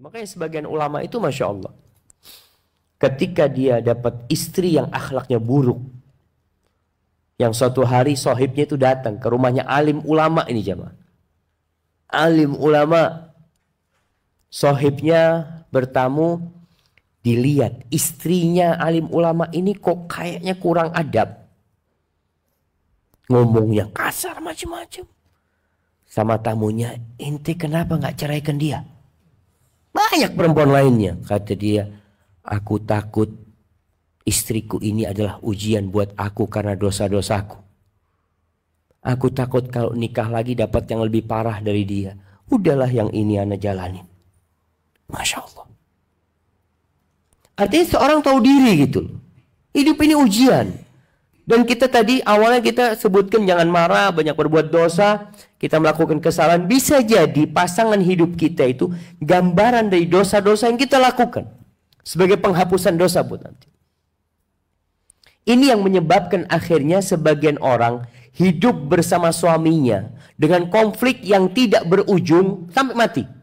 Makanya sebagian ulama itu Masya Allah. Ketika dia dapat istri yang akhlaknya buruk. Yang suatu hari sohibnya itu datang ke rumahnya alim ulama ini jemaah. Alim ulama. Sohibnya bertamu dilihat istrinya alim ulama ini kok kayaknya kurang adab. Ngomongnya kasar macam-macam. Sama tamunya, inti kenapa nggak ceraikan dia? Banyak perempuan lainnya. Kata dia, aku takut istriku ini adalah ujian buat aku karena dosa-dosaku. Aku takut kalau nikah lagi dapat yang lebih parah dari dia. Udahlah yang ini anak jalanin. Masya Allah. Artinya seorang tahu diri gitu Hidup ini ujian. Dan kita tadi awalnya kita sebutkan jangan marah, banyak berbuat dosa, kita melakukan kesalahan. Bisa jadi pasangan hidup kita itu gambaran dari dosa-dosa yang kita lakukan. Sebagai penghapusan dosa buat nanti. Ini yang menyebabkan akhirnya sebagian orang hidup bersama suaminya dengan konflik yang tidak berujung sampai mati.